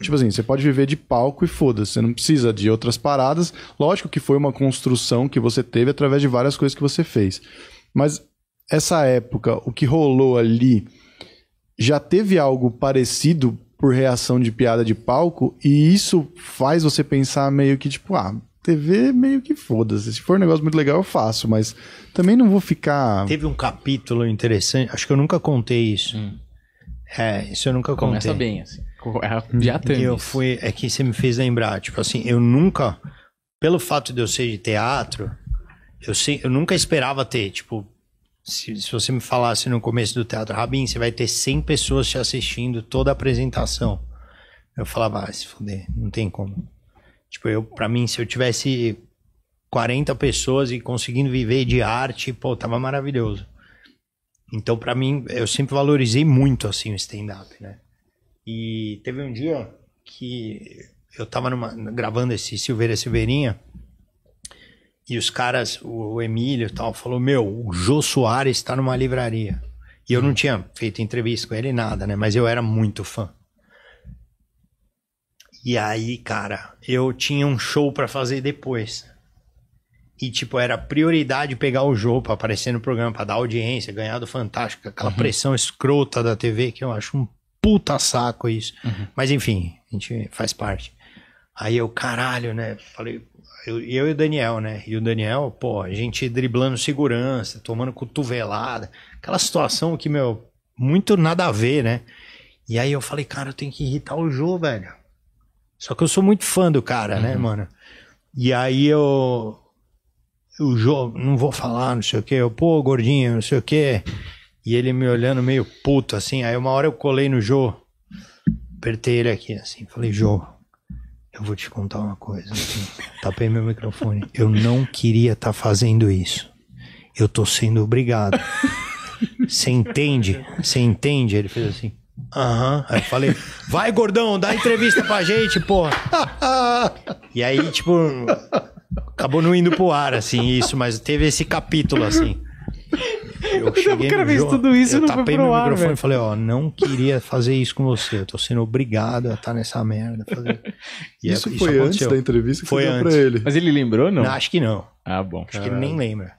Tipo assim, você pode viver de palco e foda-se, você não precisa de outras paradas. Lógico que foi uma construção que você teve através de várias coisas que você fez. Mas essa época, o que rolou ali, já teve algo parecido por reação de piada de palco? E isso faz você pensar meio que tipo, ah, TV meio que foda-se. Se for um negócio muito legal, eu faço, mas também não vou ficar. Teve um capítulo interessante, acho que eu nunca contei isso. Hum é, isso eu nunca contei. Começa bem, assim. Já tem. Eu fui. É que você me fez lembrar. Tipo assim, eu nunca. Pelo fato de eu ser de teatro, eu, sei, eu nunca esperava ter. Tipo, se, se você me falasse no começo do teatro, Rabin, você vai ter 100 pessoas te assistindo toda a apresentação. Eu falava, ah, se fuder, não tem como. Tipo, eu, pra mim, se eu tivesse 40 pessoas e conseguindo viver de arte, pô, tava maravilhoso. Então, para mim, eu sempre valorizei muito assim o stand-up, né? E teve um dia que eu tava numa, gravando esse Silveira Silveirinha e os caras, o, o Emílio e tal, falou: Meu, o Jô Soares está numa livraria. E eu não tinha feito entrevista com ele, nada, né? Mas eu era muito fã. E aí, cara, eu tinha um show para fazer depois. E, tipo, era prioridade pegar o jogo pra aparecer no programa, pra dar audiência, ganhar do Fantástico, aquela uhum. pressão escrota da TV, que eu acho um puta saco isso. Uhum. Mas, enfim, a gente faz parte. Aí eu, caralho, né? Falei, eu, eu e o Daniel, né? E o Daniel, pô, a gente driblando segurança, tomando cotovelada, aquela situação que, meu, muito nada a ver, né? E aí eu falei, cara, eu tenho que irritar o jogo, velho. Só que eu sou muito fã do cara, né, uhum. né, mano? E aí eu o jogo, não vou falar, não sei o quê. Eu, pô, gordinho, não sei o quê. E ele me olhando meio puto, assim. Aí uma hora eu colei no Jô, apertei ele aqui, assim. Falei, Jô, eu vou te contar uma coisa. Assim. Tapei meu microfone. Eu não queria estar tá fazendo isso. Eu tô sendo obrigado. Você entende? Você entende? Ele fez assim. Aham. Uhum. Aí eu falei, vai gordão, dá entrevista pra gente, porra. e aí, tipo, Acabou não indo pro ar, assim, isso, mas teve esse capítulo, assim. Eu, eu no tudo isso eu não tapei meu ar, microfone e falei, ó, não queria fazer isso com você, eu tô sendo obrigado a estar tá nessa merda. Fazer... É isso, é, foi antes da entrevista que foi você antes. pra ele. Mas ele lembrou, não? não acho que não. Ah, bom. Acho Caralho. que ele nem lembra.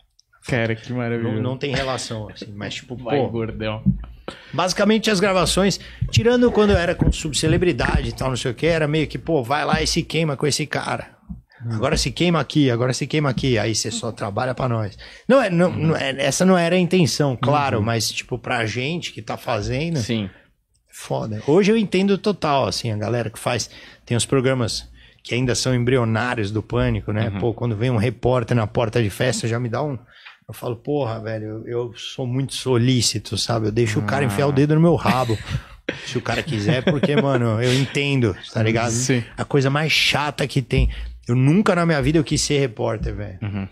Cara, que maravilha. Não, não tem relação, assim, mas tipo, Vai, pô... gordão. Basicamente as gravações, tirando quando eu era com subcelebridade e tal, não sei o que, era meio que, pô, vai lá e se queima com esse cara. Hum. Agora se queima aqui, agora se queima aqui, aí você só trabalha para nós. Não, é, não, não é, essa não era a intenção, claro, uhum. mas tipo pra gente que tá fazendo. Sim. Foda. Hoje eu entendo total, assim, a galera que faz tem os programas que ainda são embrionários do pânico, né? Uhum. Pô, quando vem um repórter na porta de festa, já me dá um eu falo, porra, velho, eu, eu sou muito solícito, sabe? Eu deixo ah. o cara enfiar o ah. dedo no meu rabo. se o cara quiser, porque, mano, eu entendo, tá ligado? Sim. A coisa mais chata que tem. Eu nunca na minha vida eu quis ser repórter, velho. Uhum.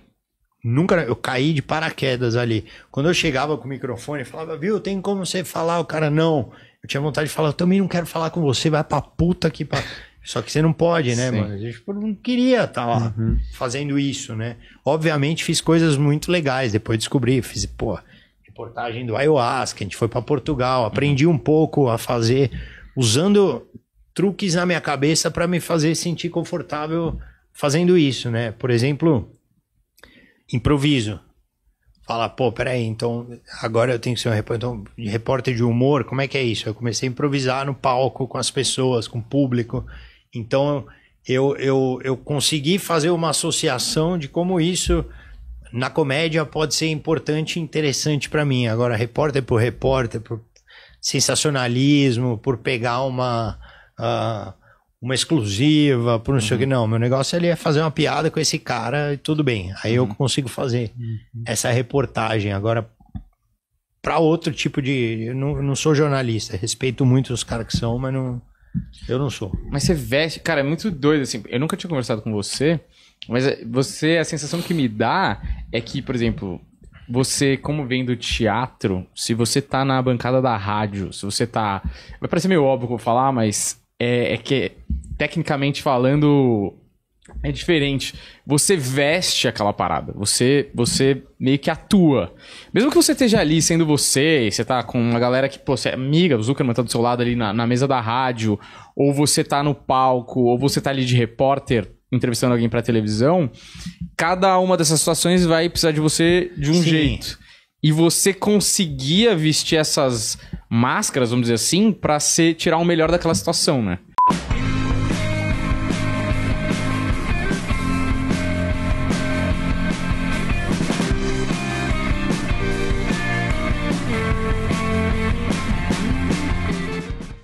Nunca, eu caí de paraquedas ali. Quando eu chegava com o microfone, falava, viu, tem como você falar? O cara, não. Eu tinha vontade de falar, eu também não quero falar com você, vai pra puta aqui. pra... Só que você não pode, né, Sim. mano? Eu tipo, não queria estar tá, lá uhum. fazendo isso, né? Obviamente fiz coisas muito legais, depois descobri, fiz, pô, reportagem do ayahuasca, a gente foi para Portugal, aprendi uhum. um pouco a fazer, usando truques na minha cabeça para me fazer sentir confortável fazendo isso, né? Por exemplo, improviso. Fala, pô, peraí, então agora eu tenho que ser um repórter, então, repórter de humor, como é que é isso? Eu comecei a improvisar no palco com as pessoas, com o público. Então eu, eu, eu consegui fazer uma associação de como isso na comédia pode ser importante e interessante para mim. Agora, repórter por repórter, por sensacionalismo, por pegar uma. Uh, uma exclusiva, por não sei o que. Uhum. Não, meu negócio ali é fazer uma piada com esse cara e tudo bem. Aí eu uhum. consigo fazer uhum. essa reportagem. Agora, para outro tipo de. Eu não, não sou jornalista, respeito muito os caras que são, mas não. Eu não sou. Mas você veste. Cara, é muito doido, assim. Eu nunca tinha conversado com você, mas é, você, a sensação que me dá é que, por exemplo, você, como vem do teatro, se você tá na bancada da rádio, se você tá. Vai parecer meio óbvio que eu vou falar, mas é, é que, tecnicamente falando, é diferente. Você veste aquela parada. Você, você meio que atua. Mesmo que você esteja ali sendo você, e você tá com uma galera que, pô, você é amiga, o Zuckerman tá do seu lado ali na, na mesa da rádio, ou você tá no palco, ou você tá ali de repórter entrevistando alguém pra televisão, cada uma dessas situações vai precisar de você de um Sim. jeito e você conseguia vestir essas máscaras, vamos dizer assim, para tirar o melhor daquela situação, né?